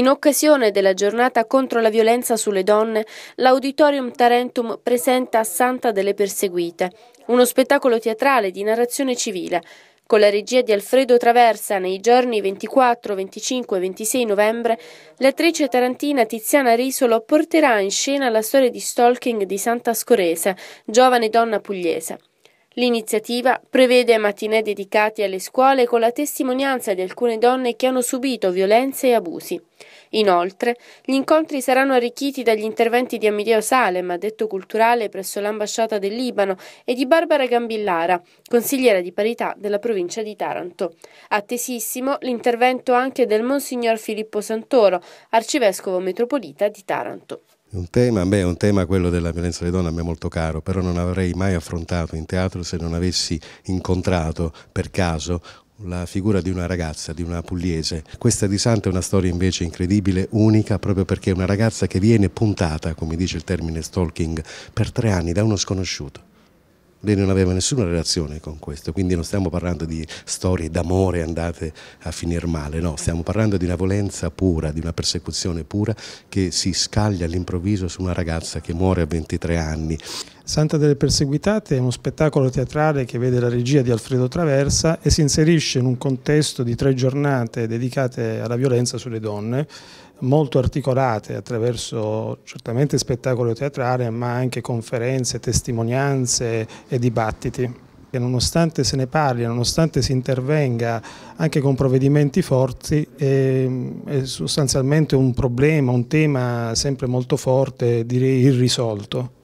In occasione della giornata contro la violenza sulle donne, l'Auditorium Tarentum presenta Santa delle Perseguite, uno spettacolo teatrale di narrazione civile, con la regia di Alfredo Traversa nei giorni 24, 25 e 26 novembre, l'attrice tarantina Tiziana Risolo porterà in scena la storia di stalking di Santa Scorese, giovane donna pugliese. L'iniziativa prevede matinee dedicate alle scuole con la testimonianza di alcune donne che hanno subito violenze e abusi. Inoltre, gli incontri saranno arricchiti dagli interventi di Amedeo Salem, addetto culturale presso l'ambasciata del Libano, e di Barbara Gambillara, consigliera di parità della provincia di Taranto. Attesissimo l'intervento anche del Monsignor Filippo Santoro, arcivescovo metropolita di Taranto. Un tema, beh, un tema, quello della violenza alle donne, a me molto caro, però non avrei mai affrontato in teatro se non avessi incontrato per caso la figura di una ragazza, di una pugliese. Questa di Santa è una storia invece incredibile, unica, proprio perché è una ragazza che viene puntata, come dice il termine stalking, per tre anni da uno sconosciuto lei non aveva nessuna relazione con questo, quindi non stiamo parlando di storie d'amore andate a finire male, no, stiamo parlando di una violenza pura, di una persecuzione pura che si scaglia all'improvviso su una ragazza che muore a 23 anni. Santa delle Perseguitate è uno spettacolo teatrale che vede la regia di Alfredo Traversa e si inserisce in un contesto di tre giornate dedicate alla violenza sulle donne, molto articolate attraverso certamente spettacolo teatrale, ma anche conferenze, testimonianze e dibattiti. E nonostante se ne parli, nonostante si intervenga anche con provvedimenti forti, è, ehm, è sostanzialmente un problema, un tema sempre molto forte, direi irrisolto.